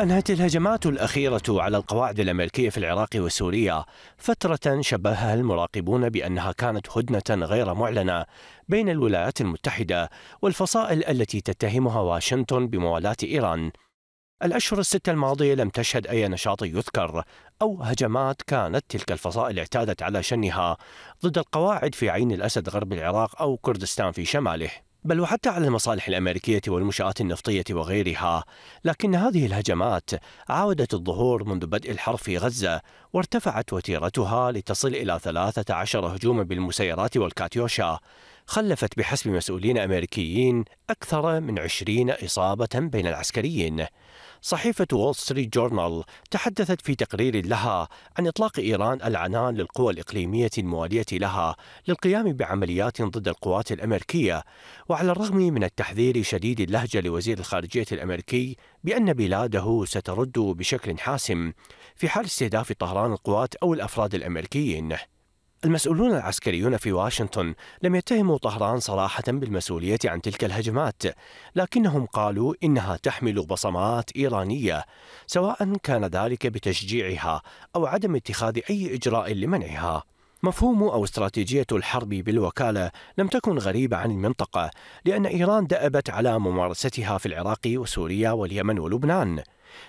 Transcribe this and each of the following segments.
أنهت الهجمات الأخيرة على القواعد الأمريكية في العراق وسوريا فترة شبهها المراقبون بأنها كانت هدنة غير معلنة بين الولايات المتحدة والفصائل التي تتهمها واشنطن بموالاة إيران. الأشهر الستة الماضية لم تشهد أي نشاط يذكر أو هجمات كانت تلك الفصائل اعتادت على شنها ضد القواعد في عين الأسد غرب العراق أو كردستان في شماله. بل وحتى على المصالح الأمريكية والمنشآت النفطية وغيرها لكن هذه الهجمات عاودت الظهور منذ بدء الحرب في غزة وارتفعت وتيرتها لتصل إلى 13 هجوما بالمسيرات والكاتيوشا خلفت بحسب مسؤولين أمريكيين أكثر من عشرين إصابة بين العسكريين صحيفة وول ستريت جورنال تحدثت في تقرير لها عن إطلاق إيران العنان للقوى الإقليمية الموالية لها للقيام بعمليات ضد القوات الأمريكية وعلى الرغم من التحذير شديد اللهجة لوزير الخارجية الأمريكي بأن بلاده سترد بشكل حاسم في حال استهداف طهران القوات أو الأفراد الأمريكيين المسؤولون العسكريون في واشنطن لم يتهموا طهران صراحة بالمسؤولية عن تلك الهجمات، لكنهم قالوا إنها تحمل بصمات إيرانية، سواء كان ذلك بتشجيعها أو عدم اتخاذ أي إجراء لمنعها. مفهوم أو استراتيجية الحرب بالوكالة لم تكن غريبة عن المنطقة، لأن إيران دأبت على ممارستها في العراق وسوريا واليمن ولبنان.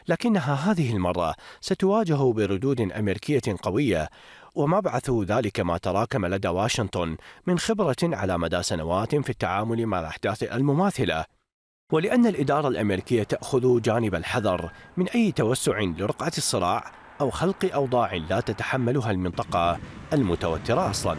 لكنها هذه المرة ستواجه بردود أمريكية قوية ومبعث ذلك ما تراكم لدى واشنطن من خبرة على مدى سنوات في التعامل مع الأحداث المماثلة ولأن الإدارة الأمريكية تأخذ جانب الحذر من أي توسع لرقعة الصراع أو خلق أوضاع لا تتحملها المنطقة المتوترة أصلاً